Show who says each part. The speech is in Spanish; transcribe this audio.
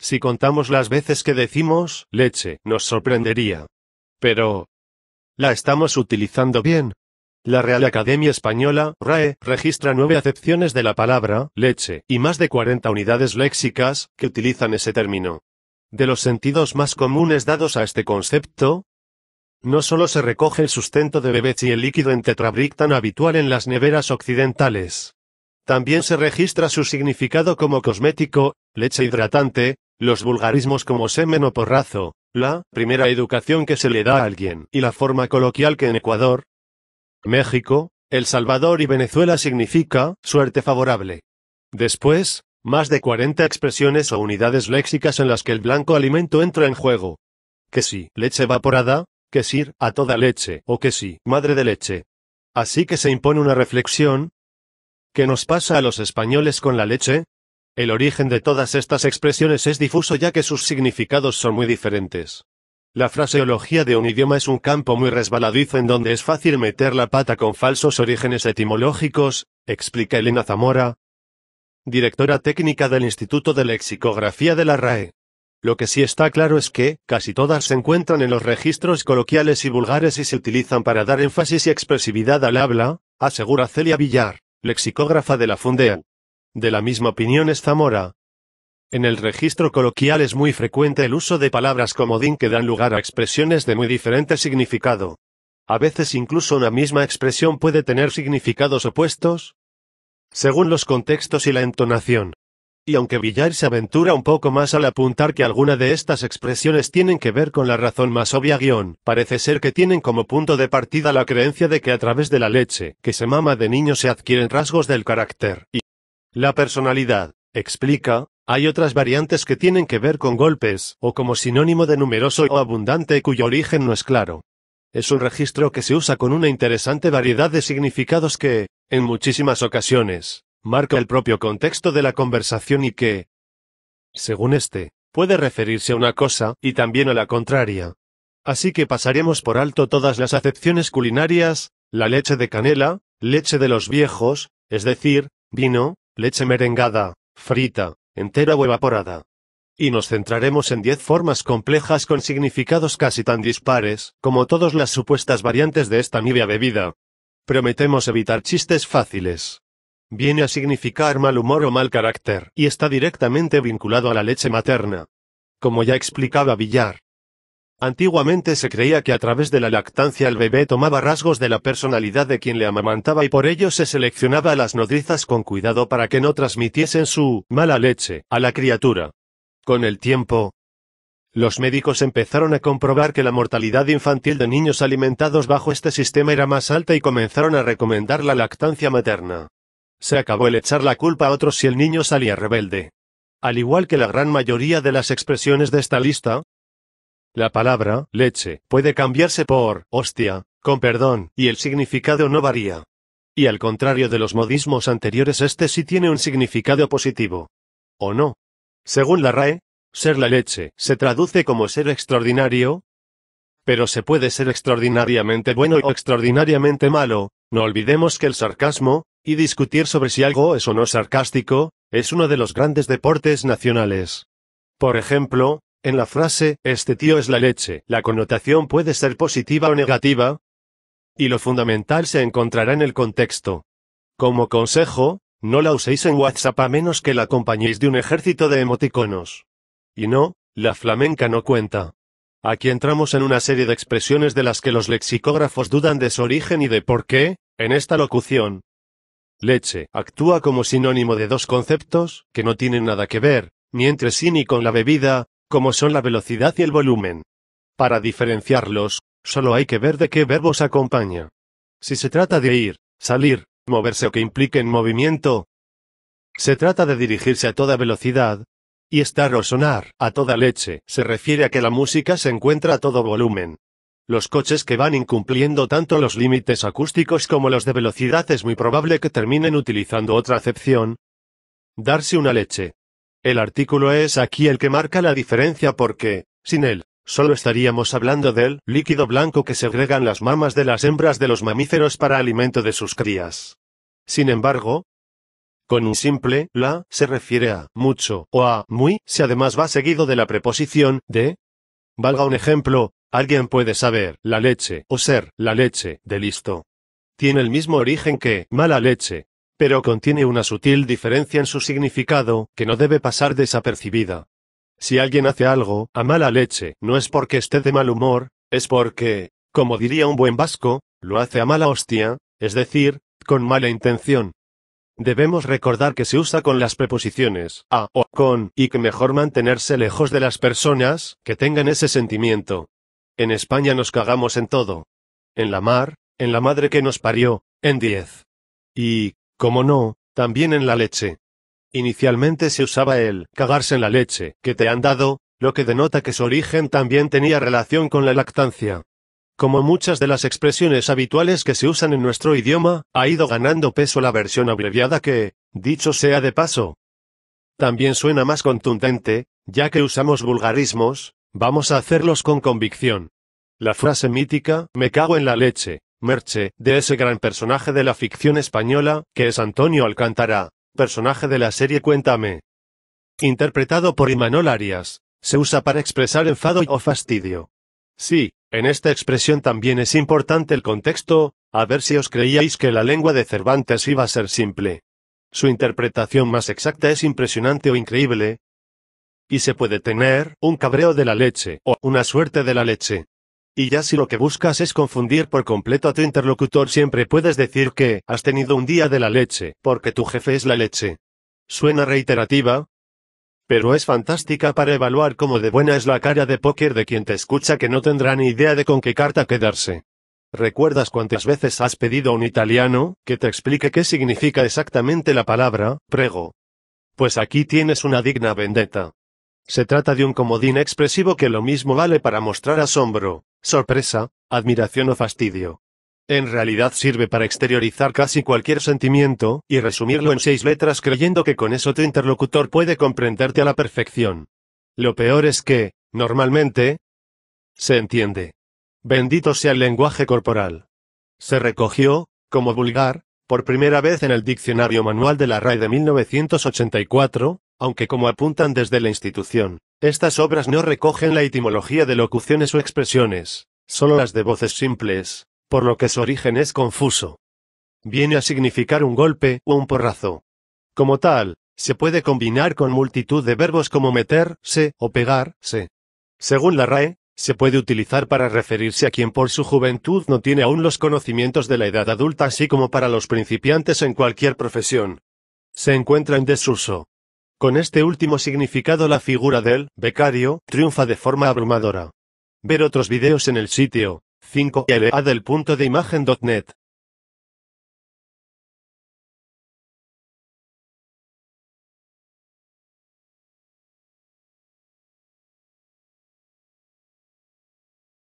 Speaker 1: Si contamos las veces que decimos leche, nos sorprendería. Pero... ¿La estamos utilizando bien? La Real Academia Española, RAE, registra nueve acepciones de la palabra leche y más de 40 unidades léxicas que utilizan ese término. De los sentidos más comunes dados a este concepto, no solo se recoge el sustento de bebés y el líquido en tetrabric tan habitual en las neveras occidentales. También se registra su significado como cosmético, leche hidratante, los vulgarismos como semen o porrazo, la primera educación que se le da a alguien, y la forma coloquial que en Ecuador, México, El Salvador y Venezuela significa suerte favorable. Después, más de 40 expresiones o unidades léxicas en las que el blanco alimento entra en juego. Que sí, leche evaporada, que sí, a toda leche, o que sí, madre de leche. Así que se impone una reflexión. ¿Qué nos pasa a los españoles con la leche? El origen de todas estas expresiones es difuso ya que sus significados son muy diferentes. La fraseología de un idioma es un campo muy resbaladizo en donde es fácil meter la pata con falsos orígenes etimológicos, explica Elena Zamora, directora técnica del Instituto de Lexicografía de la RAE. Lo que sí está claro es que, casi todas se encuentran en los registros coloquiales y vulgares y se utilizan para dar énfasis y expresividad al habla, asegura Celia Villar, lexicógrafa de la Fundean. De la misma opinión es Zamora. En el registro coloquial es muy frecuente el uso de palabras comodín que dan lugar a expresiones de muy diferente significado. A veces incluso una misma expresión puede tener significados opuestos, según los contextos y la entonación. Y aunque Villar se aventura un poco más al apuntar que alguna de estas expresiones tienen que ver con la razón más obvia guión, parece ser que tienen como punto de partida la creencia de que a través de la leche que se mama de niño se adquieren rasgos del carácter y la personalidad, explica, hay otras variantes que tienen que ver con golpes, o como sinónimo de numeroso o abundante cuyo origen no es claro. Es un registro que se usa con una interesante variedad de significados que, en muchísimas ocasiones, marca el propio contexto de la conversación y que, según este, puede referirse a una cosa y también a la contraria. Así que pasaremos por alto todas las acepciones culinarias, la leche de canela, leche de los viejos, es decir, vino, leche merengada, frita, entera o evaporada. Y nos centraremos en 10 formas complejas con significados casi tan dispares, como todas las supuestas variantes de esta nibia bebida. Prometemos evitar chistes fáciles. Viene a significar mal humor o mal carácter, y está directamente vinculado a la leche materna. Como ya explicaba Villar, Antiguamente se creía que a través de la lactancia el bebé tomaba rasgos de la personalidad de quien le amamantaba y por ello se seleccionaba a las nodrizas con cuidado para que no transmitiesen su mala leche a la criatura. Con el tiempo, los médicos empezaron a comprobar que la mortalidad infantil de niños alimentados bajo este sistema era más alta y comenzaron a recomendar la lactancia materna. Se acabó el echar la culpa a otros si el niño salía rebelde. Al igual que la gran mayoría de las expresiones de esta lista, la palabra leche puede cambiarse por hostia, con perdón, y el significado no varía. Y al contrario de los modismos anteriores, este sí tiene un significado positivo. ¿O no? Según la RAE, ser la leche se traduce como ser extraordinario, pero se puede ser extraordinariamente bueno o extraordinariamente malo. No olvidemos que el sarcasmo, y discutir sobre si algo es o no sarcástico, es uno de los grandes deportes nacionales. Por ejemplo, en la frase, este tío es la leche, la connotación puede ser positiva o negativa, y lo fundamental se encontrará en el contexto. Como consejo, no la uséis en WhatsApp a menos que la acompañéis de un ejército de emoticonos. Y no, la flamenca no cuenta. Aquí entramos en una serie de expresiones de las que los lexicógrafos dudan de su origen y de por qué, en esta locución. Leche actúa como sinónimo de dos conceptos, que no tienen nada que ver, ni entre sí ni con la bebida, como son la velocidad y el volumen. Para diferenciarlos, solo hay que ver de qué verbos acompaña. Si se trata de ir, salir, moverse o que impliquen movimiento, se trata de dirigirse a toda velocidad, y estar o sonar a toda leche se refiere a que la música se encuentra a todo volumen. Los coches que van incumpliendo tanto los límites acústicos como los de velocidad es muy probable que terminen utilizando otra acepción. Darse una leche. El artículo es aquí el que marca la diferencia porque, sin él, solo estaríamos hablando del líquido blanco que segregan las mamas de las hembras de los mamíferos para alimento de sus crías. Sin embargo, con un simple la se refiere a mucho o a muy si además va seguido de la preposición de. Valga un ejemplo, alguien puede saber la leche o ser la leche de listo. Tiene el mismo origen que mala leche, pero contiene una sutil diferencia en su significado, que no debe pasar desapercibida. Si alguien hace algo, a mala leche, no es porque esté de mal humor, es porque, como diría un buen vasco, lo hace a mala hostia, es decir, con mala intención. Debemos recordar que se usa con las preposiciones a o con, y que mejor mantenerse lejos de las personas que tengan ese sentimiento. En España nos cagamos en todo. En la mar, en la madre que nos parió, en diez. Y, como no, también en la leche. Inicialmente se usaba el cagarse en la leche que te han dado, lo que denota que su origen también tenía relación con la lactancia. Como muchas de las expresiones habituales que se usan en nuestro idioma, ha ido ganando peso la versión abreviada que, dicho sea de paso, también suena más contundente, ya que usamos vulgarismos, vamos a hacerlos con convicción. La frase mítica, me cago en la leche, Merche, de ese gran personaje de la ficción española, que es Antonio Alcántara, personaje de la serie Cuéntame. Interpretado por Imanol Arias, se usa para expresar enfado o fastidio. Sí, en esta expresión también es importante el contexto, a ver si os creíais que la lengua de Cervantes iba a ser simple. Su interpretación más exacta es impresionante o increíble, y se puede tener un cabreo de la leche o una suerte de la leche. Y ya si lo que buscas es confundir por completo a tu interlocutor siempre puedes decir que has tenido un día de la leche, porque tu jefe es la leche. Suena reiterativa, pero es fantástica para evaluar cómo de buena es la cara de póker de quien te escucha que no tendrá ni idea de con qué carta quedarse. ¿Recuerdas cuántas veces has pedido a un italiano que te explique qué significa exactamente la palabra prego? Pues aquí tienes una digna vendetta. Se trata de un comodín expresivo que lo mismo vale para mostrar asombro, sorpresa, admiración o fastidio. En realidad sirve para exteriorizar casi cualquier sentimiento, y resumirlo en seis letras creyendo que con eso tu interlocutor puede comprenderte a la perfección. Lo peor es que, normalmente, se entiende. Bendito sea el lenguaje corporal. Se recogió, como vulgar, por primera vez en el Diccionario Manual de la RAE de 1984, aunque como apuntan desde la institución, estas obras no recogen la etimología de locuciones o expresiones, solo las de voces simples, por lo que su origen es confuso. Viene a significar un golpe o un porrazo. Como tal, se puede combinar con multitud de verbos como meterse o pegarse. Según la RAE, se puede utilizar para referirse a quien por su juventud no tiene aún los conocimientos de la edad adulta así como para los principiantes en cualquier profesión. Se encuentra en desuso, con este último significado la figura del becario triunfa de forma abrumadora. Ver otros videos en el sitio 5 la del punto de imagen.net.